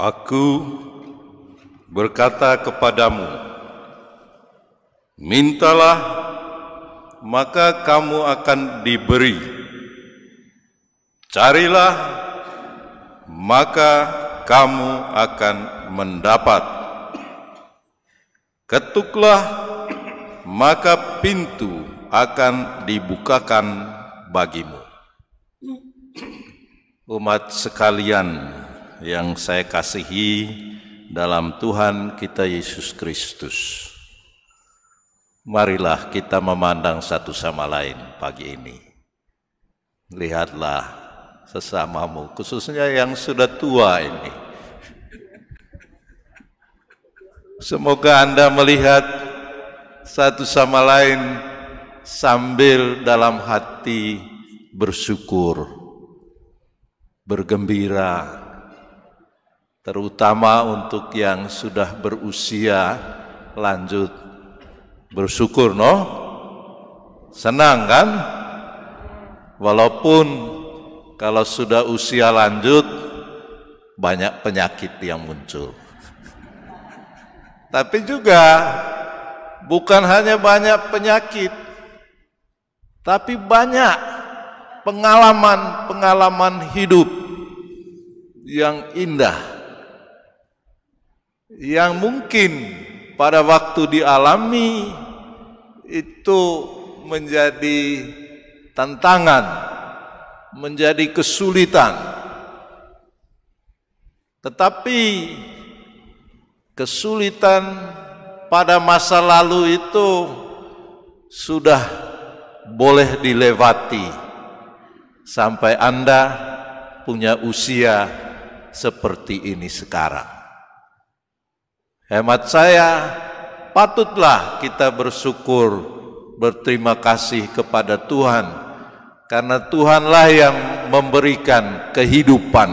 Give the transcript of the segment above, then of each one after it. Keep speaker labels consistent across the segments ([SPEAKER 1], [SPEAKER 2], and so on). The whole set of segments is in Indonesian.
[SPEAKER 1] Aku berkata kepadamu, mintalah maka kamu akan diberi. Carilah maka kamu akan mendapat. Ketuklah maka pintu akan dibukakan bagimu. Umat sekalian, yang saya kasihi dalam Tuhan kita Yesus Kristus. Marilah kita memandang satu sama lain pagi ini. Lihatlah sesamamu, khususnya yang sudah tua ini. Semoga Anda melihat satu sama lain sambil dalam hati bersyukur, bergembira, terutama untuk yang sudah berusia lanjut. Bersyukur, no? Senang kan? Walaupun kalau sudah usia lanjut banyak penyakit yang muncul. Tapi juga bukan hanya banyak penyakit, tapi banyak pengalaman-pengalaman hidup yang indah yang mungkin pada waktu dialami itu menjadi tantangan, menjadi kesulitan. Tetapi kesulitan pada masa lalu itu sudah boleh dilewati sampai Anda punya usia seperti ini sekarang. Hemat saya, patutlah kita bersyukur, berterima kasih kepada Tuhan, karena Tuhanlah yang memberikan kehidupan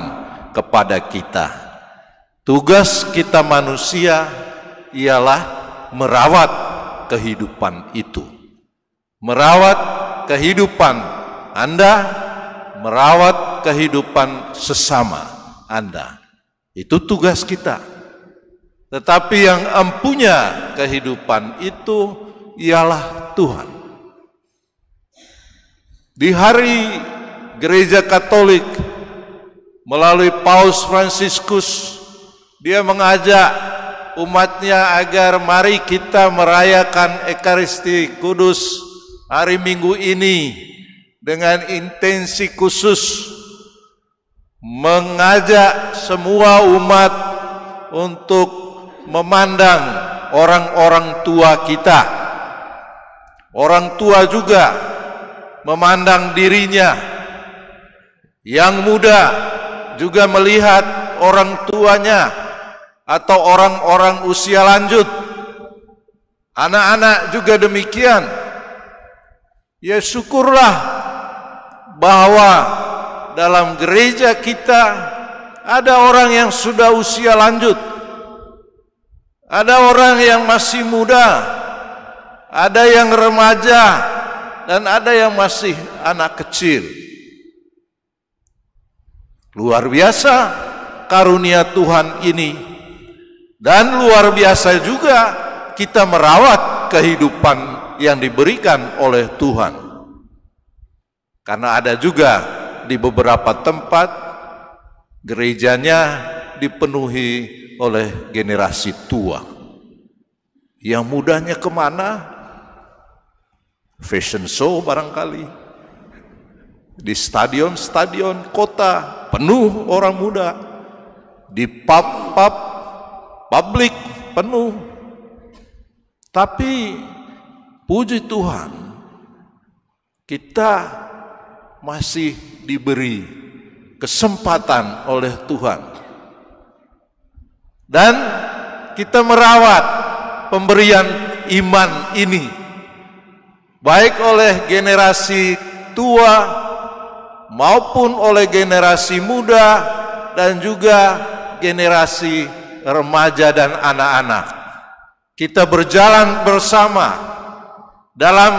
[SPEAKER 1] kepada kita. Tugas kita manusia ialah merawat kehidupan itu, merawat kehidupan Anda, merawat kehidupan sesama Anda. Itu tugas kita. Tetapi yang empunya kehidupan itu ialah Tuhan. Di hari gereja Katolik melalui Paus Fransiskus dia mengajak umatnya agar mari kita merayakan Ekaristi Kudus hari Minggu ini dengan intensi khusus mengajak semua umat untuk memandang orang-orang tua kita. Orang tua juga memandang dirinya. Yang muda juga melihat orang tuanya atau orang-orang usia lanjut. Anak-anak juga demikian. Ya syukurlah bahwa dalam gereja kita ada orang yang sudah usia lanjut ada orang yang masih muda, ada yang remaja, dan ada yang masih anak kecil. Luar biasa karunia Tuhan ini, dan luar biasa juga kita merawat kehidupan yang diberikan oleh Tuhan, karena ada juga di beberapa tempat gerejanya dipenuhi oleh generasi tua. Yang mudahnya kemana? Fashion show barangkali. Di stadion-stadion kota penuh orang muda. Di pub-pub publik penuh. Tapi puji Tuhan kita masih diberi kesempatan oleh Tuhan dan kita merawat pemberian iman ini baik oleh generasi tua maupun oleh generasi muda dan juga generasi remaja dan anak-anak. Kita berjalan bersama dalam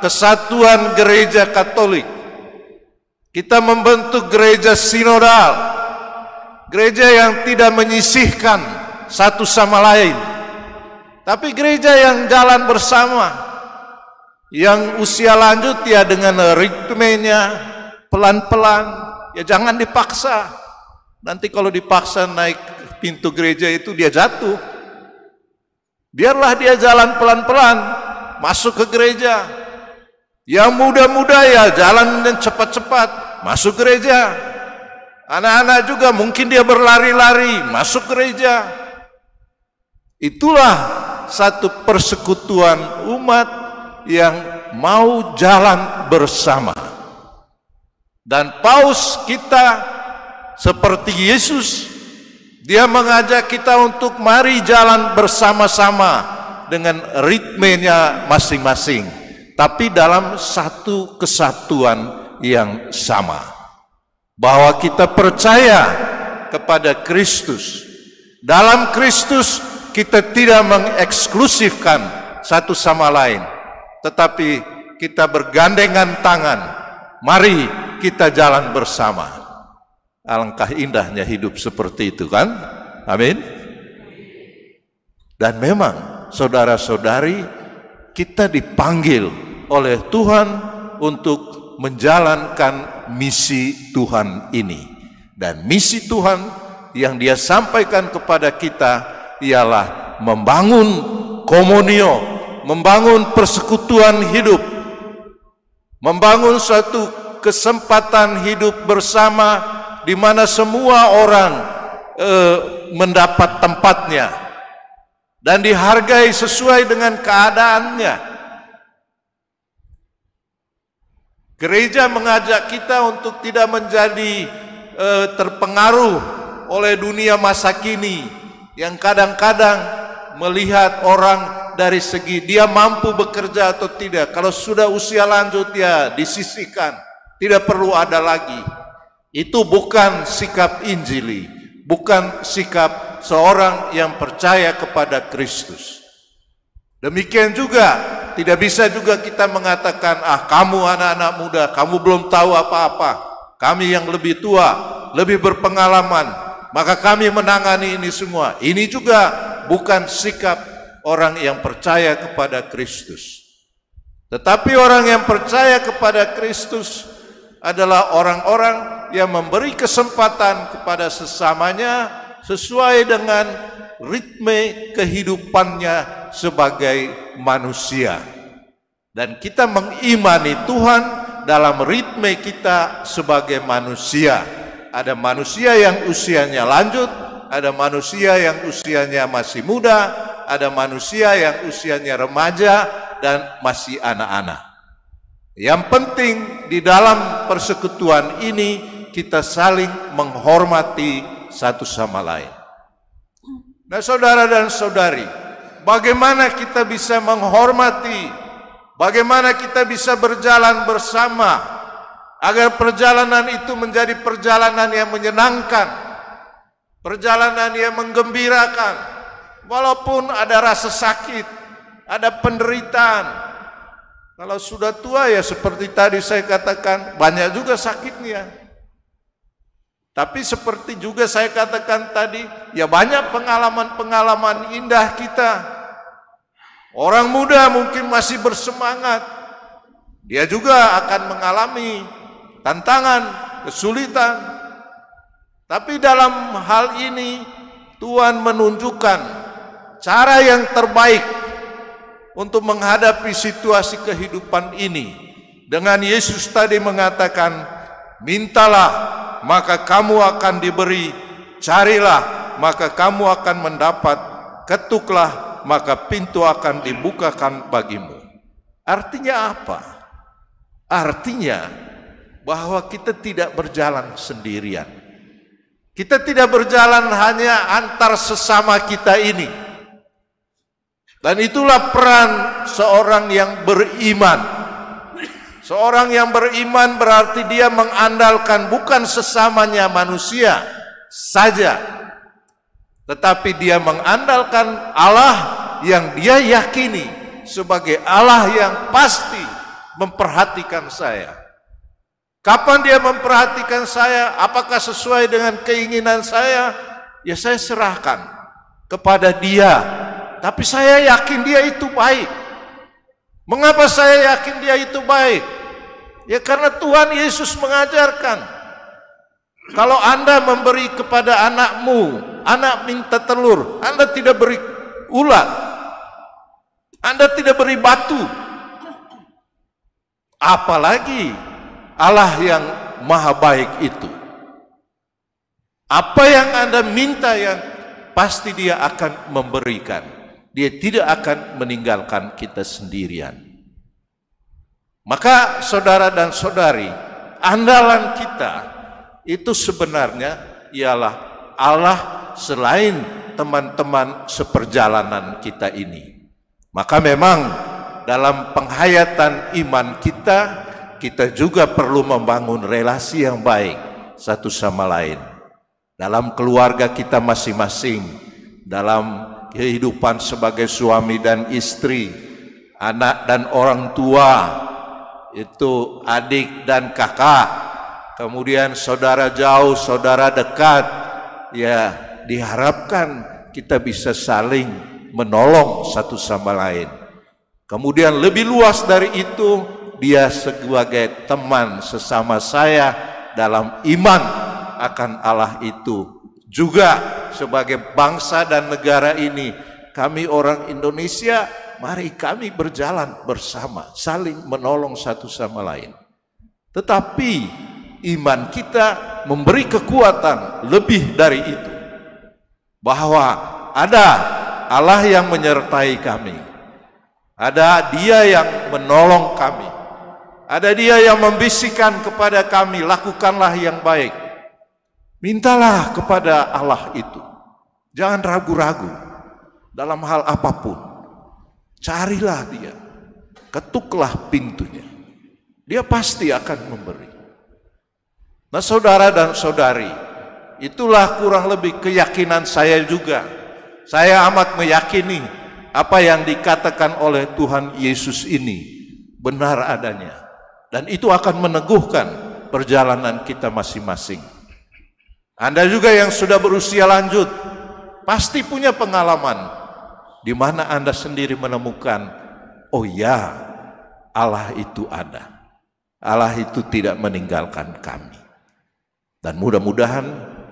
[SPEAKER 1] kesatuan gereja Katolik. Kita membentuk gereja sinodal gereja yang tidak menyisihkan satu sama lain, tapi gereja yang jalan bersama, yang usia lanjut ya dengan ritmenya pelan-pelan, ya jangan dipaksa. Nanti kalau dipaksa naik pintu gereja itu dia jatuh. Biarlah dia jalan pelan-pelan masuk ke gereja. Yang muda-muda ya jalan dan cepat-cepat masuk gereja. Anak-anak juga mungkin dia berlari-lari masuk gereja. Itulah satu persekutuan umat yang mau jalan bersama. Dan paus kita seperti Yesus, dia mengajak kita untuk mari jalan bersama-sama dengan ritmenya masing-masing, tapi dalam satu kesatuan yang sama bahwa kita percaya kepada Kristus. Dalam Kristus kita tidak mengeksklusifkan satu sama lain, tetapi kita bergandengan tangan. Mari kita jalan bersama. Alangkah indahnya hidup seperti itu kan? Amin. Dan memang saudara-saudari kita dipanggil oleh Tuhan untuk menjalankan misi Tuhan ini. Dan misi Tuhan yang dia sampaikan kepada kita ialah membangun komunio, membangun persekutuan hidup, membangun suatu kesempatan hidup bersama di mana semua orang e, mendapat tempatnya dan dihargai sesuai dengan keadaannya Gereja mengajak kita untuk tidak menjadi eh, terpengaruh oleh dunia masa kini yang kadang-kadang melihat orang dari segi dia mampu bekerja atau tidak. Kalau sudah usia lanjut ya disisihkan, tidak perlu ada lagi. Itu bukan sikap Injili, bukan sikap seorang yang percaya kepada Kristus. Demikian juga tidak bisa juga kita mengatakan ah kamu anak-anak muda, kamu belum tahu apa-apa. Kami yang lebih tua, lebih berpengalaman, maka kami menangani ini semua. Ini juga bukan sikap orang yang percaya kepada Kristus. Tetapi orang yang percaya kepada Kristus adalah orang-orang yang memberi kesempatan kepada sesamanya sesuai dengan ritme kehidupannya sebagai manusia. Dan kita mengimani Tuhan dalam ritme kita sebagai manusia. Ada manusia yang usianya lanjut, ada manusia yang usianya masih muda, ada manusia yang usianya remaja dan masih anak-anak. Yang penting di dalam persekutuan ini kita saling menghormati satu sama lain. Nah, saudara dan saudari, bagaimana kita bisa menghormati, bagaimana kita bisa berjalan bersama agar perjalanan itu menjadi perjalanan yang menyenangkan, perjalanan yang menggembirakan, walaupun ada rasa sakit, ada penderitaan. Kalau sudah tua ya seperti tadi saya katakan, banyak juga sakitnya. Tapi seperti juga saya katakan tadi, ya banyak pengalaman-pengalaman indah kita. Orang muda mungkin masih bersemangat. Dia juga akan mengalami tantangan, kesulitan. Tapi dalam hal ini Tuhan menunjukkan cara yang terbaik untuk menghadapi situasi kehidupan ini. Dengan Yesus tadi mengatakan, mintalah maka kamu akan diberi, carilah maka kamu akan mendapat, ketuklah maka pintu akan dibukakan bagimu. Artinya apa? Artinya bahwa kita tidak berjalan sendirian. Kita tidak berjalan hanya antar sesama kita ini. Dan itulah peran seorang yang beriman Seorang yang beriman berarti dia mengandalkan bukan sesamanya manusia saja, tetapi dia mengandalkan Allah yang dia yakini sebagai Allah yang pasti memperhatikan saya. Kapan dia memperhatikan saya? Apakah sesuai dengan keinginan saya? Ya saya serahkan kepada dia. Tapi saya yakin dia itu baik. Mengapa saya yakin dia itu baik? Ya karena Tuhan Yesus mengajarkan kalau Anda memberi kepada anakmu, anak minta telur, Anda tidak beri ulat, Anda tidak beri batu. Apalagi Allah yang maha baik itu. Apa yang Anda minta yang pasti dia akan memberikan. Dia tidak akan meninggalkan kita sendirian. Maka saudara dan saudari, andalan kita itu sebenarnya ialah Allah selain teman-teman seperjalanan kita ini. Maka memang dalam penghayatan iman kita, kita juga perlu membangun relasi yang baik satu sama lain. Dalam keluarga kita masing-masing, dalam kehidupan sebagai suami dan istri, anak dan orang tua, itu adik dan kakak kemudian saudara jauh saudara dekat ya diharapkan kita bisa saling menolong satu sama lain kemudian lebih luas dari itu dia sebagai teman sesama saya dalam iman akan Allah itu juga sebagai bangsa dan negara ini kami orang Indonesia mari kami berjalan bersama, saling menolong satu sama lain. Tetapi iman kita memberi kekuatan lebih dari itu. Bahwa ada Allah yang menyertai kami. Ada dia yang menolong kami. Ada dia yang membisikkan kepada kami, lakukanlah yang baik. Mintalah kepada Allah itu. Jangan ragu-ragu dalam hal apapun. Carilah dia. Ketuklah pintunya. Dia pasti akan memberi. Nah saudara dan saudari, itulah kurang lebih keyakinan saya juga. Saya amat meyakini apa yang dikatakan oleh Tuhan Yesus ini benar adanya. Dan itu akan meneguhkan perjalanan kita masing-masing. Anda juga yang sudah berusia lanjut, pasti punya pengalaman di mana Anda sendiri menemukan, oh ya, Allah itu ada. Allah itu tidak meninggalkan kami. Dan mudah-mudahan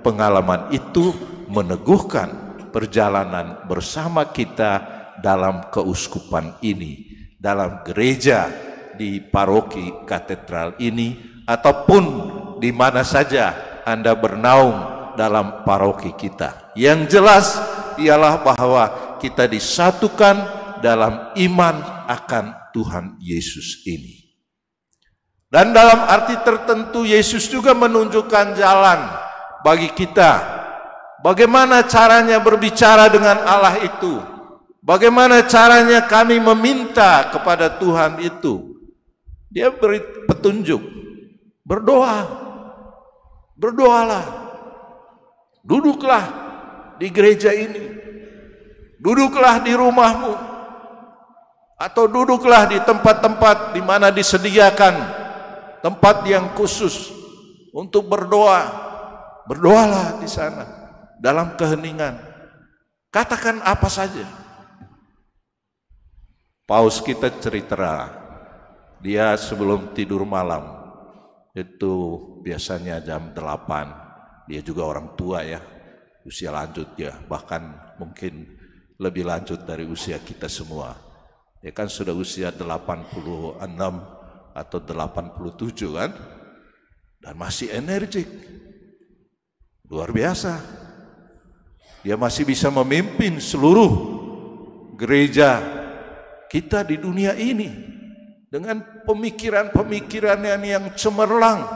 [SPEAKER 1] pengalaman itu meneguhkan perjalanan bersama kita dalam keuskupan ini, dalam gereja di paroki katedral ini, ataupun di mana saja Anda bernaung dalam paroki kita. Yang jelas ialah bahwa kita disatukan dalam iman akan Tuhan Yesus ini. Dan dalam arti tertentu Yesus juga menunjukkan jalan bagi kita. Bagaimana caranya berbicara dengan Allah itu? Bagaimana caranya kami meminta kepada Tuhan itu? Dia beri petunjuk. Berdoa. Berdoalah. Duduklah di gereja ini. Duduklah di rumahmu atau duduklah di tempat-tempat di mana disediakan tempat yang khusus untuk berdoa. Berdoalah di sana dalam keheningan. Katakan apa saja. Paus kita cerita dia sebelum tidur malam itu biasanya jam 8. Dia juga orang tua ya, usia lanjut ya, bahkan mungkin lebih lanjut dari usia kita semua. Ya kan sudah usia 86 atau 87 kan? Dan masih energik. Luar biasa. Dia masih bisa memimpin seluruh gereja kita di dunia ini dengan pemikiran-pemikirannya yang cemerlang,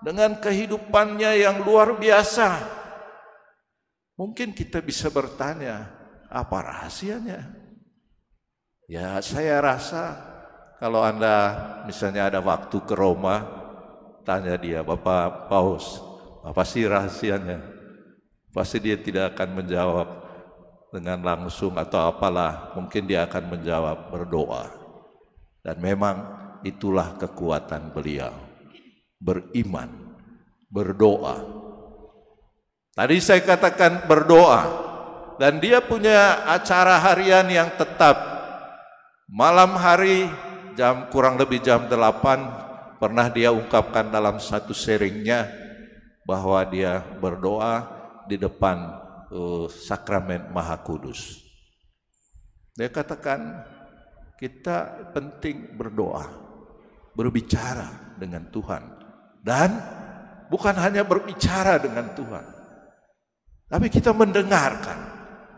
[SPEAKER 1] dengan kehidupannya yang luar biasa. Mungkin kita bisa bertanya, apa rahasianya? Ya saya rasa kalau Anda misalnya ada waktu ke Roma, tanya dia, Bapak Paus, apa sih rahasianya? Pasti dia tidak akan menjawab dengan langsung atau apalah, mungkin dia akan menjawab berdoa. Dan memang itulah kekuatan beliau, beriman, berdoa. Tadi saya katakan berdoa, dan dia punya acara harian yang tetap. Malam hari jam kurang lebih jam 8 pernah dia ungkapkan dalam satu seringnya bahwa dia berdoa di depan uh, sakramen Maha Kudus. Dia katakan kita penting berdoa, berbicara dengan Tuhan dan bukan hanya berbicara dengan Tuhan, tapi kita mendengarkan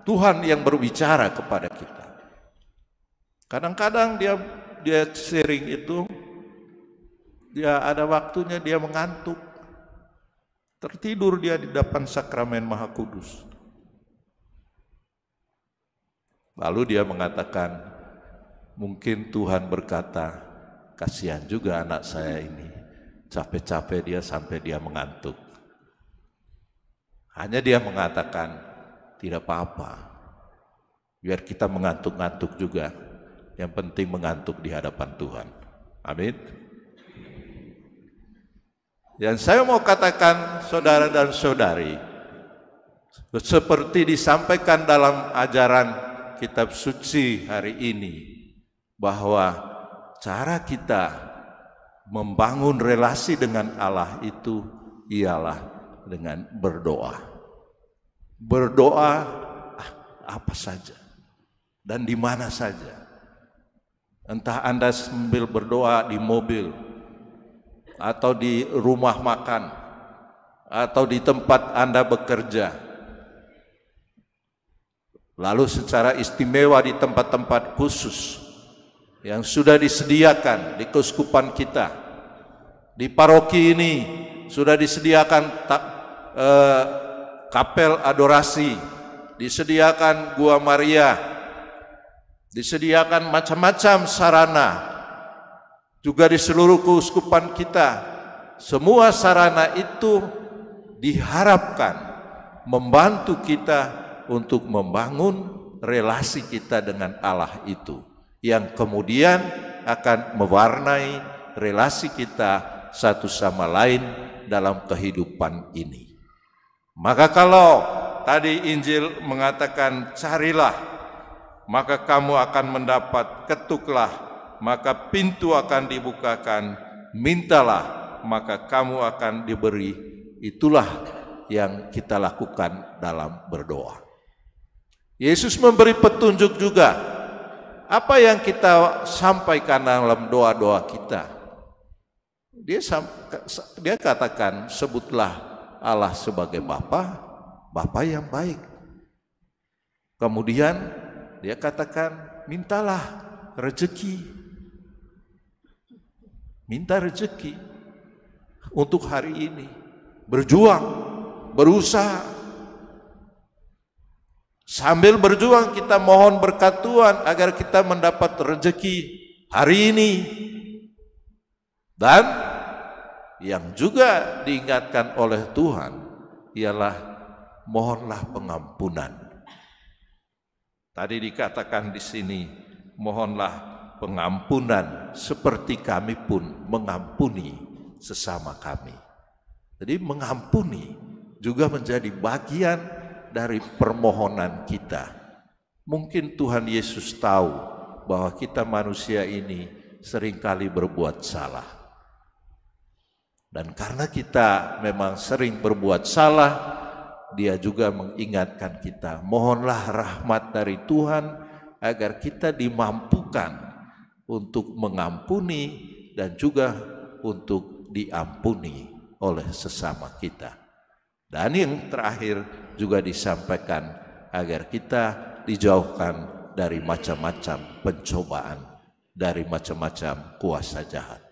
[SPEAKER 1] Tuhan yang berbicara kepada kita. Kadang-kadang dia dia sering itu dia ada waktunya dia mengantuk. Tertidur dia di depan sakramen Maha Kudus. Lalu dia mengatakan, mungkin Tuhan berkata, kasihan juga anak saya ini. Capek-capek dia sampai dia mengantuk. Hanya dia mengatakan, tidak apa-apa. Biar kita mengantuk-ngantuk juga. Yang penting mengantuk di hadapan Tuhan. Amin. Dan saya mau katakan saudara dan saudari, seperti disampaikan dalam ajaran kitab suci hari ini, bahwa cara kita membangun relasi dengan Allah itu ialah dengan berdoa berdoa ah, apa saja dan di mana saja. Entah Anda sambil berdoa di mobil atau di rumah makan atau di tempat Anda bekerja. Lalu secara istimewa di tempat-tempat khusus yang sudah disediakan di keuskupan kita. Di paroki ini sudah disediakan eh, kapel adorasi, disediakan gua Maria, disediakan macam-macam sarana, juga di seluruh keuskupan kita. Semua sarana itu diharapkan membantu kita untuk membangun relasi kita dengan Allah itu yang kemudian akan mewarnai relasi kita satu sama lain dalam kehidupan ini. Maka kalau tadi Injil mengatakan carilah, maka kamu akan mendapat ketuklah, maka pintu akan dibukakan, mintalah, maka kamu akan diberi. Itulah yang kita lakukan dalam berdoa. Yesus memberi petunjuk juga apa yang kita sampaikan dalam doa-doa kita. Dia dia katakan sebutlah Allah sebagai Bapa, Bapa yang baik. Kemudian dia katakan, mintalah rezeki. Minta rezeki untuk hari ini. Berjuang, berusaha. Sambil berjuang kita mohon berkat Tuhan agar kita mendapat rezeki hari ini. Dan yang juga diingatkan oleh Tuhan ialah mohonlah pengampunan. Tadi dikatakan di sini mohonlah pengampunan seperti kami pun mengampuni sesama kami. Jadi mengampuni juga menjadi bagian dari permohonan kita. Mungkin Tuhan Yesus tahu bahwa kita manusia ini seringkali berbuat salah dan karena kita memang sering berbuat salah, dia juga mengingatkan kita, mohonlah rahmat dari Tuhan agar kita dimampukan untuk mengampuni dan juga untuk diampuni oleh sesama kita. Dan yang terakhir juga disampaikan agar kita dijauhkan dari macam-macam pencobaan, dari macam-macam kuasa jahat.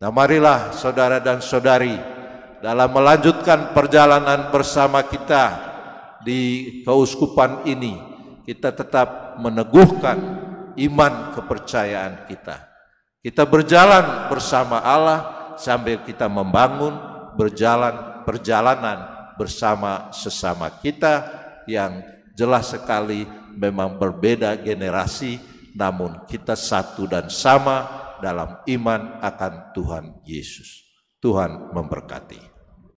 [SPEAKER 1] Nah marilah saudara dan saudari dalam melanjutkan perjalanan bersama kita di keuskupan ini, kita tetap meneguhkan iman kepercayaan kita. Kita berjalan bersama Allah sambil kita membangun berjalan perjalanan bersama sesama kita yang jelas sekali memang berbeda generasi namun kita satu dan sama dalam iman akan Tuhan Yesus. Tuhan memberkati.